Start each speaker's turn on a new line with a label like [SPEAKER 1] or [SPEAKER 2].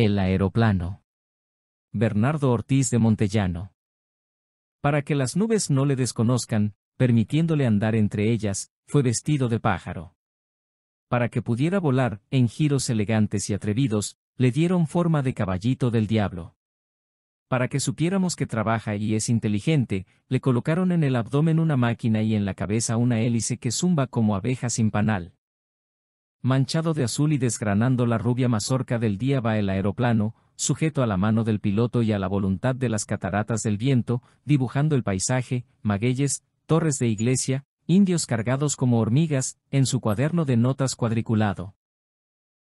[SPEAKER 1] El aeroplano. Bernardo Ortiz de Montellano. Para que las nubes no le desconozcan, permitiéndole andar entre ellas, fue vestido de pájaro. Para que pudiera volar, en giros elegantes y atrevidos, le dieron forma de caballito del diablo. Para que supiéramos que trabaja y es inteligente, le colocaron en el abdomen una máquina y en la cabeza una hélice que zumba como abeja sin panal. Manchado de azul y desgranando la rubia mazorca del día va el aeroplano, sujeto a la mano del piloto y a la voluntad de las cataratas del viento, dibujando el paisaje, magueyes, torres de iglesia, indios cargados como hormigas, en su cuaderno de notas cuadriculado.